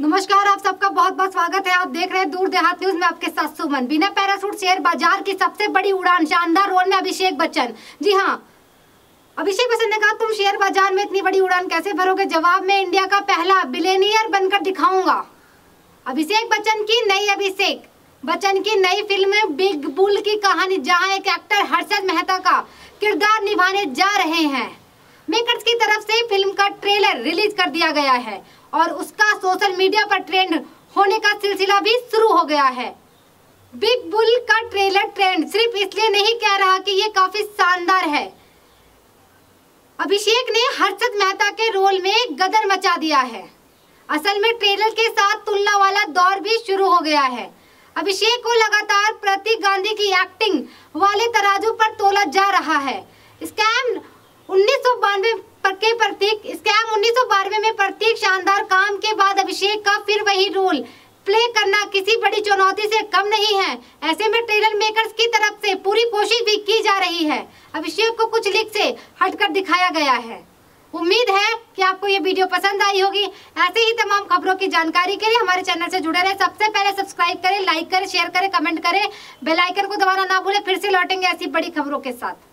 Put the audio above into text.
नमस्कार आप सबका बहुत बहुत स्वागत है आप देख रहे हैं दूर देहात न्यूज में आपके साथ सुमन बिना पैरासूट शेयर बाजार की सबसे बड़ी उड़ान शानदार रोल में अभिषेक बच्चन जी हाँ अभिषेक बच्चन ने कहा तुम शेयर बाजार में इतनी बड़ी उड़ान कैसे भरोगे जवाब में इंडिया का पहला बिलेनियर बनकर दिखाऊंगा अभिषेक बच्चन की नई अभिषेक बच्चन की नई फिल्म बिग बुल की कहानी जहां एक एक्टर हर्षद मेहता का किरदार निभाने जा रहे हैं मेकर्स की तरफ से फिल्म का ट्रेलर रिलीज कर दिया गया है और उसका सोशल मीडिया पर ट्रेंड होने का सिलसिला भी शुरू हो गया है बिग बुल का ट्रेलर ट्रेंड सिर्फ इसलिए नहीं कह रहा कि ये काफी शानदार है अभिषेक ने हर्षद मेहता के रोल में गदर मचा दिया है असल में ट्रेलर के साथ तुलना वाला दौर भी शुरू हो गया है अभिषेक को लगातार प्रतीक गांधी की एक्टिंग वाले तराजू पर तोला जा रहा है स्कैम उन्नीस पर के प्रतीक अभिषेक का फिर वही रोल प्ले करना किसी बड़ी चुनौती से कम नहीं है ऐसे में ट्रेलर मेकर्स की तरफ से पूरी कोशिश भी की जा रही है अभिषेक को कुछ लिख से हटकर दिखाया गया है उम्मीद है कि आपको ये वीडियो पसंद आई होगी ऐसे ही तमाम खबरों की जानकारी के लिए हमारे चैनल से जुड़े रहे सबसे पहले सब्सक्राइब करें लाइक करें शेयर करें कमेंट करें बेल आइकन को दबाना ना भूलें फिर से लौटेंगे ऐसी बड़ी खबरों के साथ